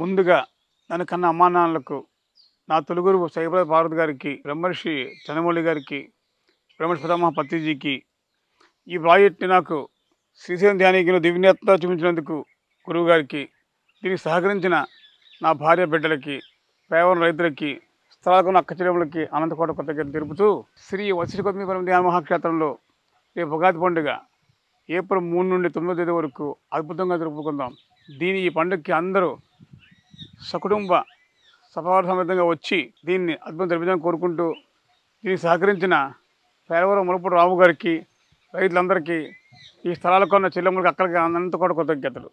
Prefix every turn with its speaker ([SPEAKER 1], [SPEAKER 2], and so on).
[SPEAKER 1] ముందుగా నన్ను కన్న అమ్మా నాన్నలకు నా తొలుగురు సైబల భారత్ గారికి బ్రహ్మర్షి చంద్రమౌళి గారికి బ్రహ్మర్షి పదమ పత్తిజీకి ఈ ప్రాజెక్ట్ని నాకు శ్రీశైలం ధ్యానికిలో దివ్యత్వ చూపించినందుకు గురువు గారికి దీనికి సహకరించిన నా భార్య బిడ్డలకి పేవరం రైతులకి స్థలాలకు అక్క చెల్లెములకి అనంతకోట కృతజ్ఞత తెలుపుతూ శ్రీ వసిరికొమ్మిపురం ధ్యాన మహాక్షేత్రంలో రేపు ఉగాది పండుగ ఏప్రిల్ మూడు నుండి తొమ్మిదో తేదీ వరకు అద్భుతంగా జరుపుకుందాం దీని ఈ పండుగకి అందరూ సకుటుంబ సపవార సమేతంగా వచ్చి దీన్ని అద్భుతం జరిపించాలని కోరుకుంటూ దీనికి సహకరించిన పేరవరం ములపూడి రాము గారికి రైతులందరికీ ఈ స్థలాలకు ఉన్న చెల్లెమ్మలకి అక్కడికి అన్నంత కూడా కృతజ్ఞతలు